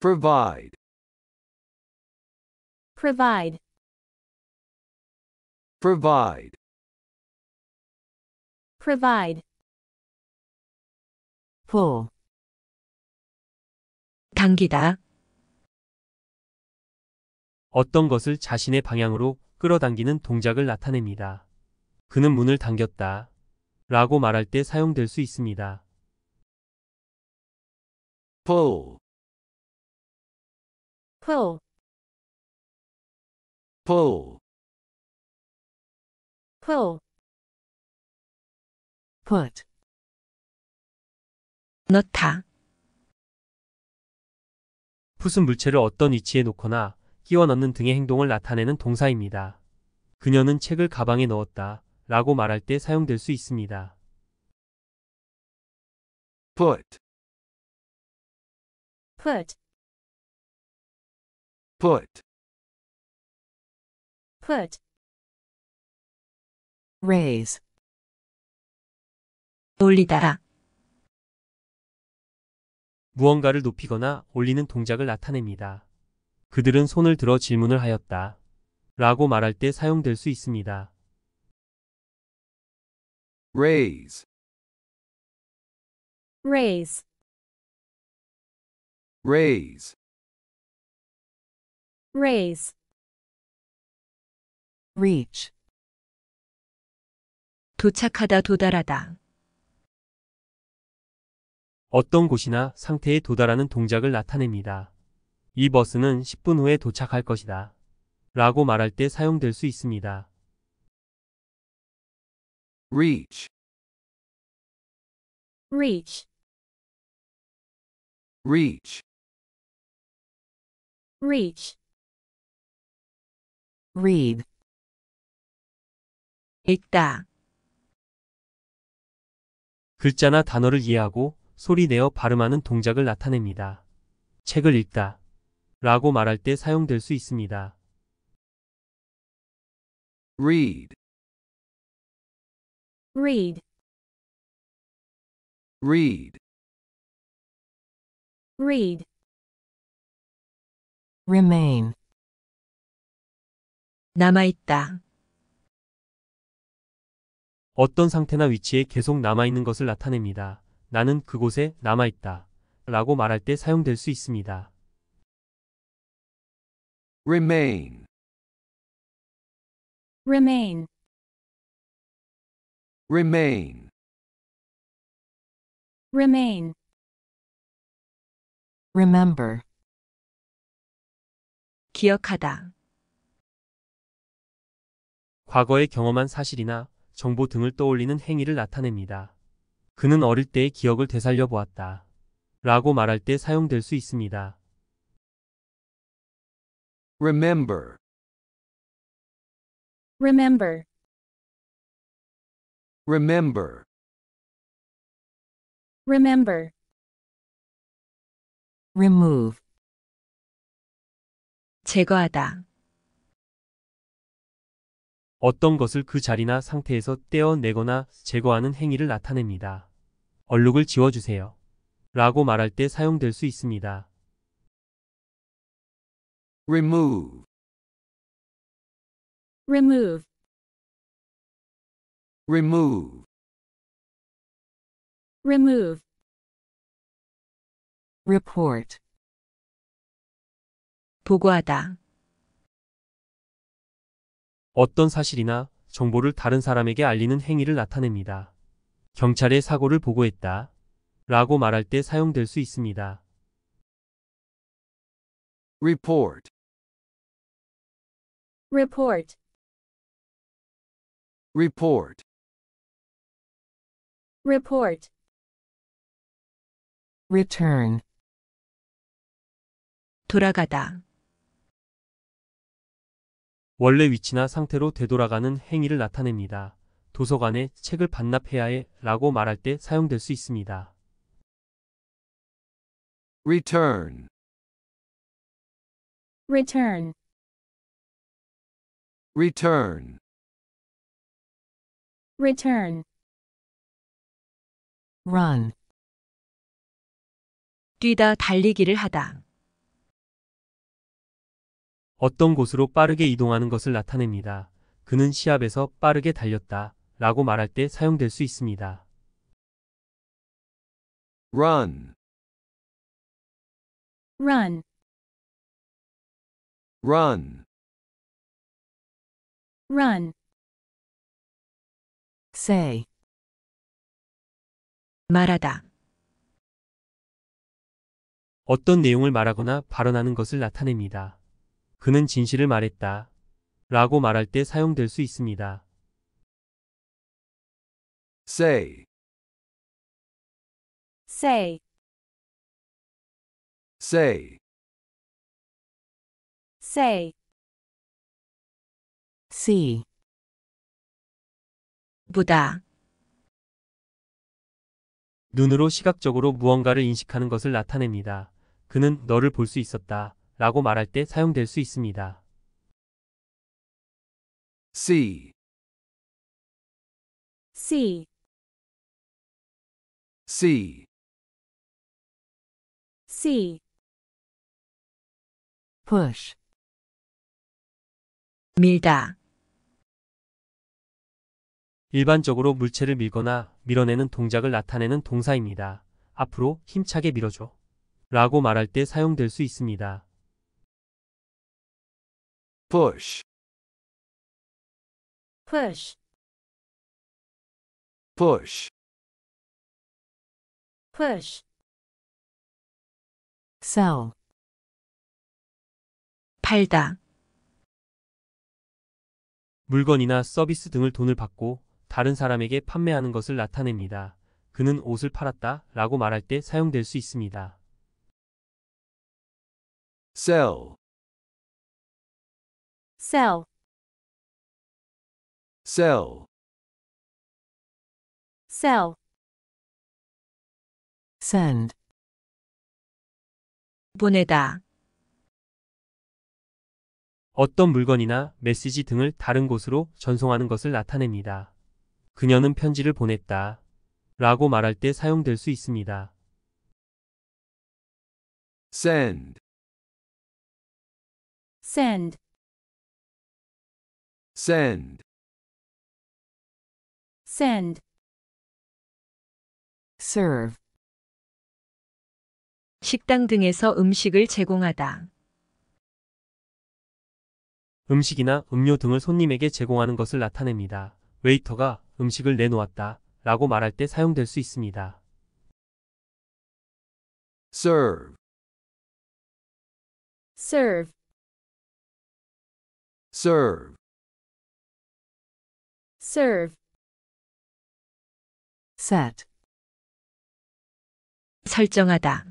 provide provide provide provide pull 당기다 어떤 것을 자신의 방향으로 끌어당기는 동작을 나타냅니다. 그는 문을 당겼다. 라고 말할 때 사용될 수 있습니다. pull, pull, pull, pull, put, 넣다, 풋은 물체를 어떤 위치에 놓거나 끼워 넣는 등의 행동을 나타내는 동사입니다. 그녀는 책을 가방에 넣었다. 라고 말할 때 사용될 수 있습니다. put put put put raise 올리다 무언가를 높이거나 올리는 동작을 나타냅니다. 그들은 손을 들어 질문을 하였다. 라고 말할 때 사용될 수 있습니다. raise raise raise raise reach 도착하다 도달하다 어떤 곳이나 상태에 도달하는 동작을 나타냅니다. 이 버스는 10분 후에 도착할 것이다. 라고 말할 때 사용될 수 있습니다. reach reach reach reach read 읽다 글자나 단어를 이해하고 소리 내어 발음하는 동작을 나타냅니다. 책을 읽다 라고 말할 때 사용될 수 있습니다. read read read read remain 남아있다 어떤 상태나 위치에 계속 남아있는 것을 나타냅니다. 나는 그곳에 남아있다 라고 말할 때 사용될 수 있습니다. remain remain remain remain remember 기억하다 과거에 경험한 사실이나 정보 등을 떠올리는 행위를 나타냅니다. 그는 어릴 때의 기억을 되살려 보았다. 라고 말할 때 사용될 수 있습니다. remember remember remember remember remove 제거하다 어떤 것을 그 자리나 상태에서 떼어내거나 제거하는 행위를 나타냅니다. 얼룩을 지워주세요. 라고 말할 때 사용될 수 있습니다. remove remove remove remove report 보고하다 어떤 사실이나 정보를 다른 사람에게 알리는 행위를 나타냅니다. 경찰의 사고를 보고했다 라고 말할 때 사용될 수 있습니다. report report report report return 돌아가다 원래 위치나 상태로 되돌아가는 행위를 나타냅니다. 도서관에 책을 반납해야 해 라고 말할 때 사용될 수 있습니다. return return return return run 뛰다 달리기를 하다 어떤 곳으로 빠르게 이동하는 것을 나타냅니다. 그는 시합에서 빠르게 달렸다 라고 말할 때 사용될 수 있습니다. run run run run say 말하다. 어떤 내용을 말하거나 발언하는 것을 나타냅니다. 그는 진실을 말했다. 라고 말할 때 사용될 수 있습니다. say, say, say, say, see, 보다, 눈으로 시각적으로 무언가를 인식하는 것을 나타냅니다. 그는 너를 볼 수 있었다 라고 말할 때 사용될 수 있습니다. C C C C push 밀다 일반적으로 물체를 밀거나 밀어내는 동작을 나타내는 동사입니다. 앞으로 힘차게 밀어줘 라고 말할 때 사용될 수 있습니다. push push push push sell 팔다 물건이나 서비스 등을 돈을 받고 다른 사람에게 판매하는 것을 나타냅니다. 그는 옷을 팔았다 라고 말할 때 사용될 수 있습니다. sell sell sell sell send 보내다 어떤 물건이나 메시지 등을 다른 곳으로 전송하는 것을 나타냅니다. 그녀는 편지를 보냈다. 라고 말할 때 사용될 수 있습니다. send send send send serve 식당 등에서 음식을 제공하다. 음식이나 음료 등을 손님에게 제공하는 것을 나타냅니다. 웨이터가 음식을 내놓았다 라고 말할 때 사용될 수 있습니다. serve serve serve serve set 설정하다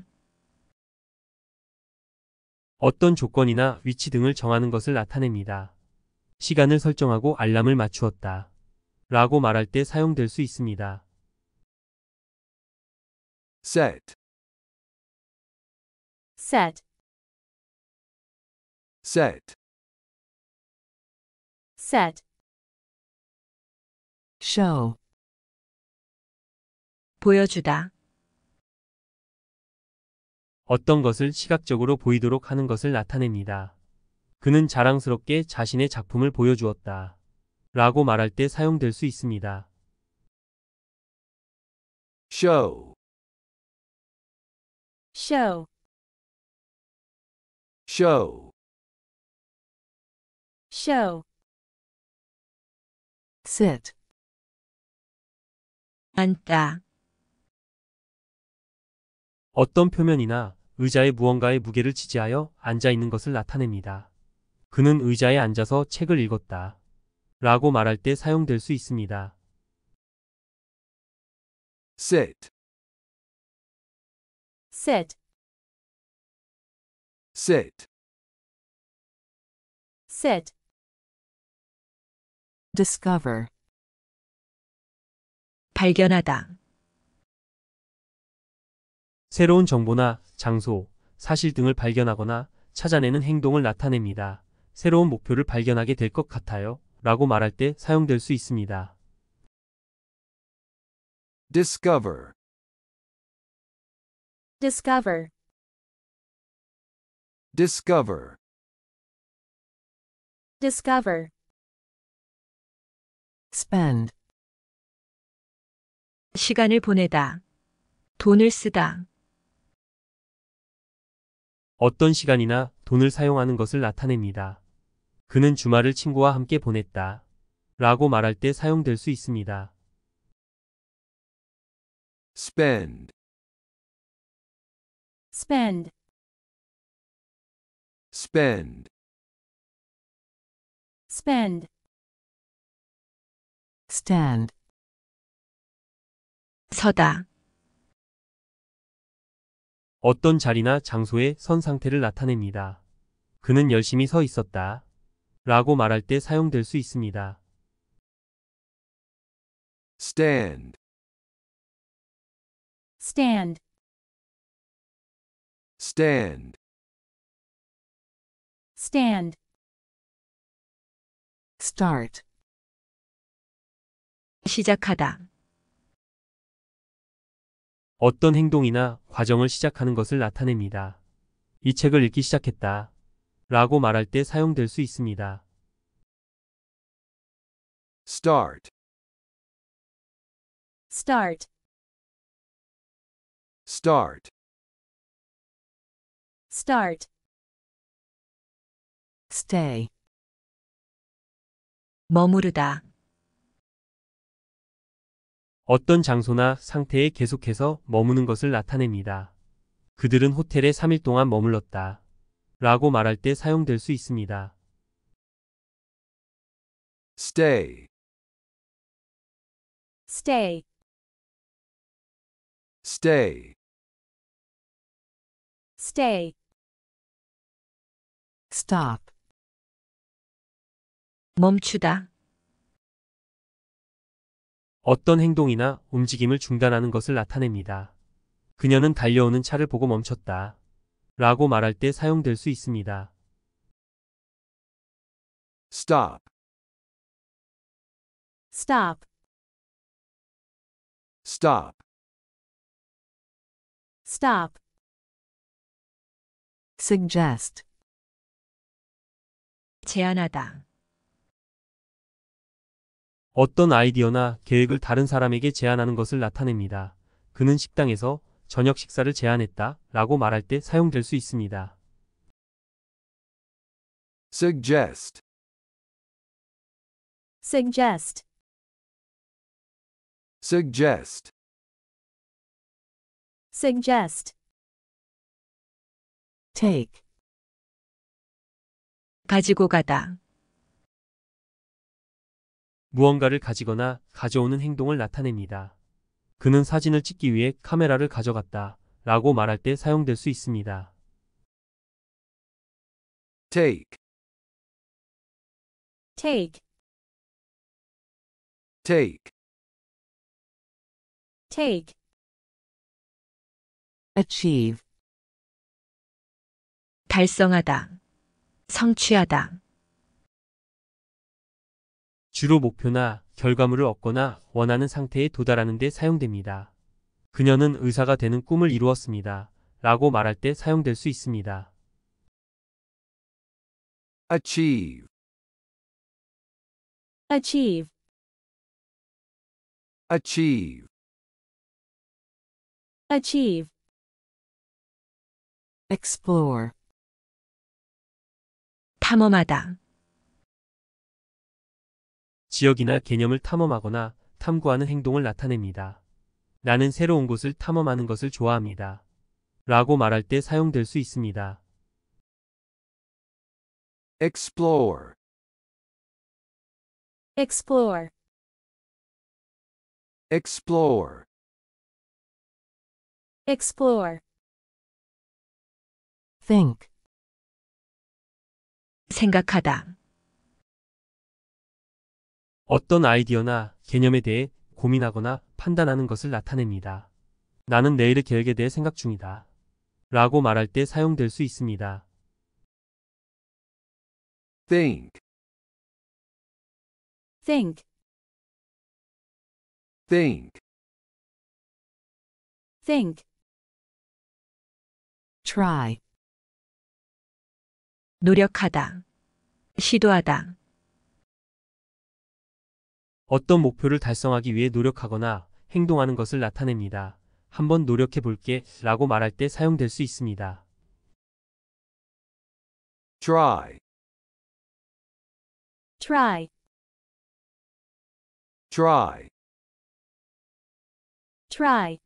어떤 조건이나 위치 등을 정하는 것을 나타냅니다. 시간을 설정하고 알람을 맞추었다. 라고 말할 때 사용될 수 있습니다. set set set set show 보여주다 어떤 것을 시각적으로 보이도록 하는 것을 나타냅니다. 그는 자랑스럽게 자신의 작품을 보여주었다. 라고 말할 때 사용될 수 있습니다. show show show show sit 앉다 어떤 표면이나 의자의 무언가의 무게를 지지하여 앉아 있는 것을 나타냅니다. 그는 의자에 앉아서 책을 읽었다. 라고 말할 때 사용될 수 있습니다. sit sit sit sit discover 발견하다 새로운 정보나 장소, 사실 등을 발견하거나 찾아내는 행동을 나타냅니다. 새로운 목표를 발견하게 될 것 같아요. 라고 말할 때 사용될 수 있습니다. discover discover discover discover spend 시간을 보내다 돈을 쓰다 어떤 시간이나 돈을 사용하는 것을 나타냅니다. 그는 주말을 친구와 함께 보냈다. 라고 말할 때 사용될 수 있습니다. spend spend spend spend stand 서다 어떤 자리나 장소에 선 상태를 나타냅니다. 그는 열심히 서 있었다. 라고 말할 때 사용될 수 있습니다. stand stand stand stand start 시작하다 어떤 행동이나 과정을 시작하는 것을 나타냅니다. 이 책을 읽기 시작했다. 라고 말할 때 사용될 수 있습니다. start start start start stay 머무르다 어떤 장소나 상태에 계속해서 머무는 것을 나타냅니다. 그들은 호텔에 3일 동안 머물렀다. 라고 말할 때 사용될 수 있습니다. stay stay stay stay stop 멈추다 어떤 행동이나 움직임을 중단하는 것을 나타냅니다. 그녀는 달려오는 차를 보고 멈췄다. 라고 말할 때 사용될 수 있습니다. stop stop stop stop suggest 제안하다 어떤 아이디어나 계획을 다른 사람에게 제안하는 것을 나타냅니다. 그는 식당에서 저녁 식사를 제안했다 라고 말할 때 사용될 수 있습니다. suggest suggest suggest suggest take 가지고 가다 무언가를 가지거나 가져오는 행동을 나타냅니다. 그는 사진을 찍기 위해 카메라를 가져갔다 라고 말할 때 사용될 수 있습니다. take take take take achieve 달성하다 성취하다 주로 목표나 결과물을 얻거나 원하는 상태에 도달하는 데 사용됩니다. 그녀는 의사가 되는 꿈을 이루었습니다. 라고 말할 때 사용될 수 있습니다. achieve achieve achieve achieve explore 탐험하다 지역이나 개념을 탐험하거나 탐구하는 행동을 나타냅니다. 나는 새로운 곳을 탐험하는 것을 좋아합니다. 라고 말할 때 사용될 수 있습니다. explore explore explore explore think 생각하다 어떤 아이디어나 개념에 대해 고민하거나 판단하는 것을 나타냅니다. 나는 내일의 계획에 대해 생각 중이다. 라고 말할 때 사용될 수 있습니다. think think think think try 노력하다 시도하다 어떤 목표를 달성하기 위해 노력하거나 행동하는 것을 나타냅니다. 한번 노력해 볼게 라고 말할 때 사용될 수 있습니다. try try try try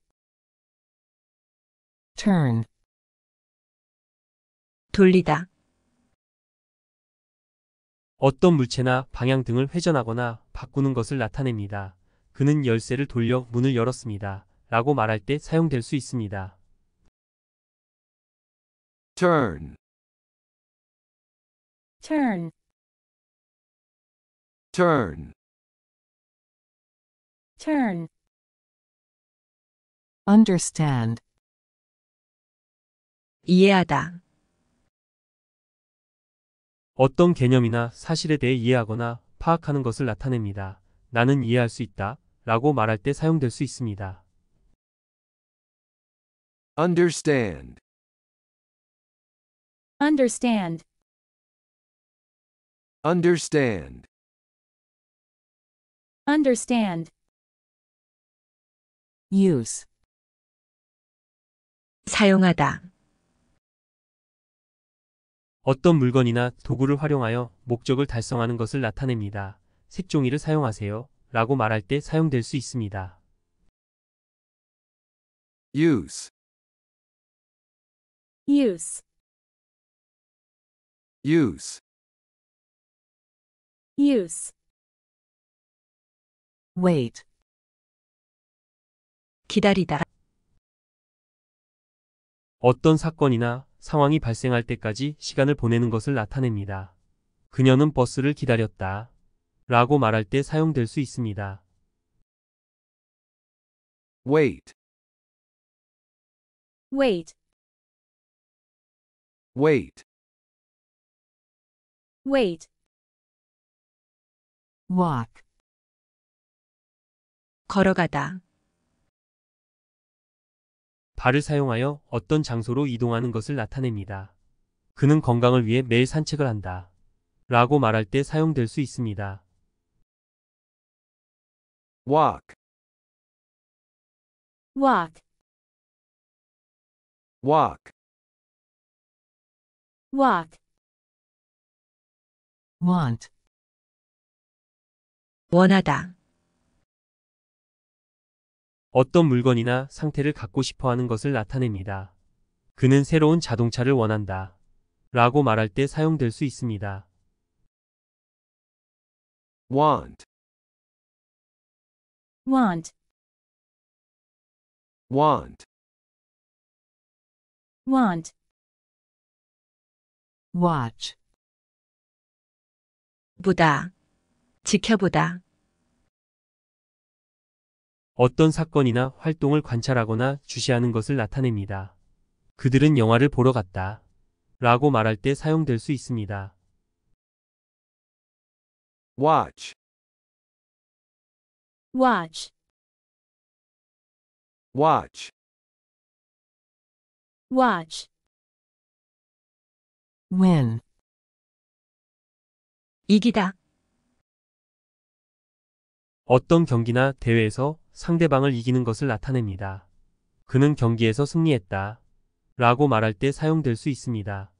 turn 돌리다 어떤 물체나 방향 등을 회전하거나 바꾸는 것을 나타냅니다. 그는 열쇠를 돌려 문을 열었습니다. 라고 말할 때 사용될 수 있습니다. turn turn turn turn understand 이해하다 어떤 개념이나 사실에 대해 이해하거나 파악하는 것을 나타냅니다. 나는 이해할 수 있다 라고 말할 때 사용될 수 있습니다. understand understand understand understand use 사용하다 어떤 물건이나 도구를 활용하여 목적을 달성하는 것을 나타냅니다. 색종이를 사용하세요. 라고 말할 때 사용될 수 있습니다. use use use use wait 기다리다 어떤 사건이나 상황이 발생할 때까지 시간을 보내는 것을 나타냅니다. 그녀는 버스를 기다렸다. 라고 말할 때 사용될 수 있습니다. wait wait wait wait walk 걸어가다 발을 사용하여 어떤 장소로 이동하는 것을 나타냅니다. 그는 건강을 위해 매일 산책을 한다. 라고 말할 때 사용될 수 있습니다. walk walk walk walk want 원하다 어떤 물건이나 상태를 갖고 싶어 하는 것을 나타냅니다. 그는 새로운 자동차를 원한다. 라고 말할 때 사용될 수 있습니다. want want want want watch 보다 지켜보다 어떤 사건이나 활동을 관찰하거나 주시하는 것을 나타냅니다. 그들은 영화를 보러 갔다. 라고 말할 때 사용될 수 있습니다. watch watch watch watch win 이기다 어떤 경기나 대회에서 상대방을 이기는 것을 나타냅니다. 그는 경기에서 승리했다. 라고 말할 때 사용될 수 있습니다.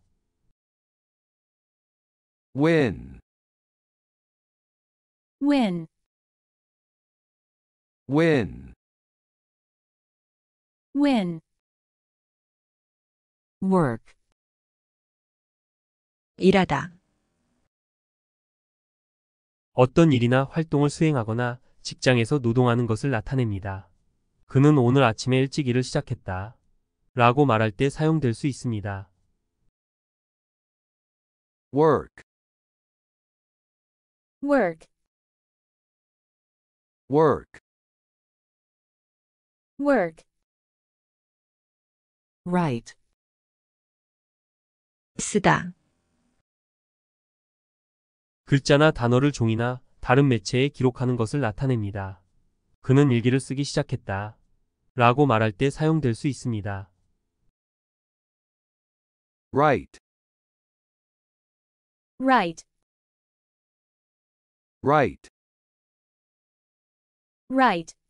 win win win win work 일하다 어떤 일이나 활동을 수행하거나 직장에서 노동하는 것을 나타냅니다. 그는 오늘 아침에 일찍 일을 시작했다. 라고 말할 때 사용될 수 있습니다. work work work work r i g h 쓰다 글자나 단어를 종이나 다른 매체에 기록하는 것을 나타냅니다. 그는 일기를 쓰기 시작했다. 라고 말할 때 사용될 수 있습니다. Right. Right. Right. Right.